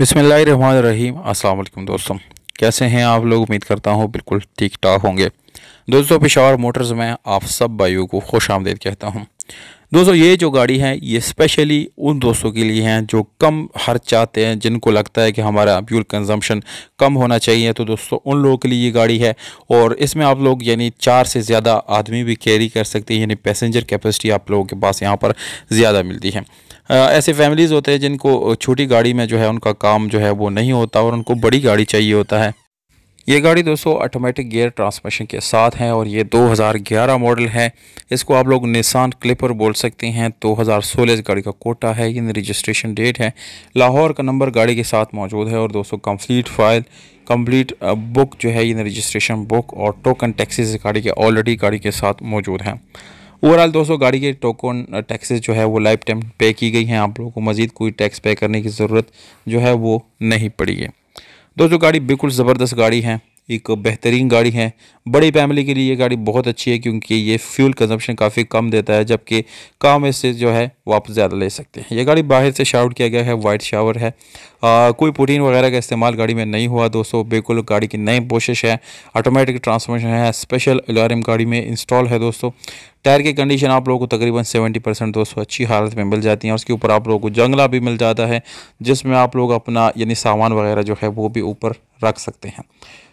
बसमीम अल्लाम दोस्तों कैसे हैं आप लोग उम्मीद करता हूँ बिल्कुल ठीक ठाक होंगे दोस्तों पिशावर मोटर्स में आप सब भाइयों को खुश आमदेद कहता हूँ दोस्तों ये जो गाड़ी है ये स्पेशली उन दोस्तों के लिए हैं जो कम हर चाहते हैं जिनको लगता है कि हमारा फ्यूल कंजम्पशन कम होना चाहिए तो दोस्तों उन लोगों के लिए ये गाड़ी है और इसमें आप लोग यानी चार से ज़्यादा आदमी भी कैरी कर सकते हैं यानी पैसेंजर कैपेसिटी आप लोगों के पास यहाँ पर ज़्यादा मिलती है ऐसे फैमिलीज़ होते हैं जिनको छोटी गाड़ी में जो है उनका काम जो है वो नहीं होता और उनको बड़ी गाड़ी चाहिए होता है ये गाड़ी दोस्तों ऑटोमेटिक गियर ट्रांसमिशन के साथ है और ये 2011 मॉडल है इसको आप लोग निसान क्लिपर बोल सकते हैं 2016 इस गाड़ी का कोटा है इन रजिस्ट्रेशन डेट है लाहौर का नंबर गाड़ी के साथ मौजूद है और दोस्तों कंप्लीट फाइल कंप्लीट बुक जो है इन रजिस्ट्रेशन बुक और टोकन टैक्सी गाड़ी के ऑलरेडी गाड़ी के साथ मौजूद हैं ओवरऑल दोस्तों गाड़ी के टोकन टैक्सेस जो है वो लाइफ टाइम पे की गई हैं आप लोगों को मज़ीद कोई टैक्स पे करने की ज़रूरत जो है वो नहीं पड़ी है दोस्तों गाड़ी बिल्कुल ज़बरदस्त गाड़ी है एक बेहतरीन गाड़ी है बड़ी फैमिली के लिए ये गाड़ी बहुत अच्छी है क्योंकि ये फ्यूल कंजम्पशन काफ़ी कम देता है जबकि काम इससे जो है वापस ज़्यादा ले सकते हैं ये गाड़ी बाहर से शाउट किया गया है वाइट शावर है आ, कोई प्रोटीन वगैरह का इस्तेमाल गाड़ी में नहीं हुआ दोस्तों बिल्कुल गाड़ी की नई कोशिश है ऑटोमेटिक ट्रांसमिशन है स्पेशल अलार्म गाड़ी में इंस्टॉल है दोस्तों टायर की कंडीशन आप लोगों को तकरीबन 70 परसेंट दोस्तों अच्छी हालत में मिल जाती है उसके ऊपर आप लोगों को जंगला भी मिल जाता है जिसमें आप लोग अपना यानी सामान वगैरह जो है वो भी ऊपर रख सकते हैं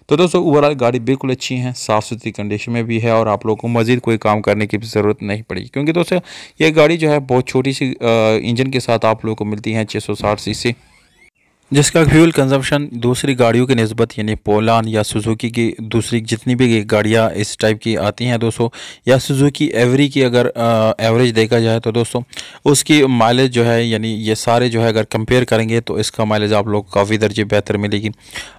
तो दोस्तों ओवरऑल गाड़ी बिल्कुल अच्छी है साफ़ सुथरी कंडीशन में भी है और आप लोगों को मज़ीद कोई काम करने की भी ज़रूरत नहीं पड़ेगी क्योंकि दोस्तों ये गाड़ी जो है बहुत छोटी सी इंजन के साथ आप लोगों को मिलती है छः सौ सी जिसका फ्यूल कंजम्पशन दूसरी गाड़ियों की नस्बत यानी पोलान या सुजुकी की दूसरी जितनी भी गाड़ियाँ इस टाइप की आती हैं दोस्तों या सुजुकी एवरी की अगर आ, एवरेज देखा जाए तो दोस्तों उसकी माइलेज जो है यानी ये सारे जो है अगर कंपेयर करेंगे तो इसका माइलेज आप लोग काफ़ी दर्जे बेहतर मिलेगी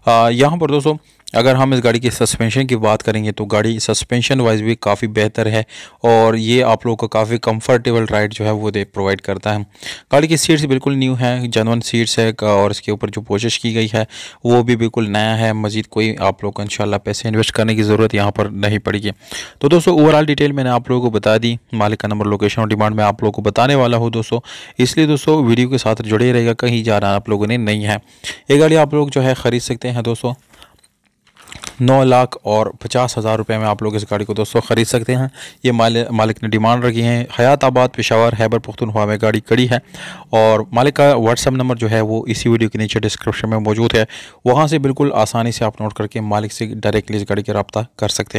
यहाँ पर दोस्तों अगर हम इस गाड़ी के सस्पेंशन की बात करेंगे तो गाड़ी सस्पेंशन वाइज भी काफ़ी बेहतर है और ये आप लोगों को काफ़ी कंफर्टेबल राइड जो है वो दे प्रोवाइड करता है गाड़ी की सीट्स बिल्कुल न्यू है जनवन सीट्स है और इसके ऊपर जो कोशिश की गई है वो भी बिल्कुल नया है मज़ीद कोई आप लोग को इन पैसे इन्वेस्ट करने की ज़रूरत यहाँ पर नहीं पड़ेगी तो दोस्तों ओवरऑल डिटेल मैंने आप लोगों को बता दी मालिक का नंबर लोकेशन और डिमांड मैं आप लोग को बताने वाला हूँ दोस्तों इसलिए दोस्तों वीडियो के साथ जुड़े रहेगा कहीं जाना आप लोगों ने नहीं है ये गाड़ी आप लोग जो है ख़रीद सकते हैं दोस्तों नौ लाख और पचास हज़ार रुपये में आप लोग इस गाड़ी को दोस्तों ख़रीद सकते हैं ये माल मालिक ने डिमांड रखी है हयात आबाद पेशावर हैबर पुख्तनखा में गाड़ी कड़ी है और मालिक का व्हाट्सअप नंबर जो है वो इसी वीडियो के नीचे डिस्क्रिप्शन में मौजूद है वहाँ से बिल्कुल आसानी से आप नोट करके मालिक से डायरेक्टली इस गाड़ी का रबता कर सकते हैं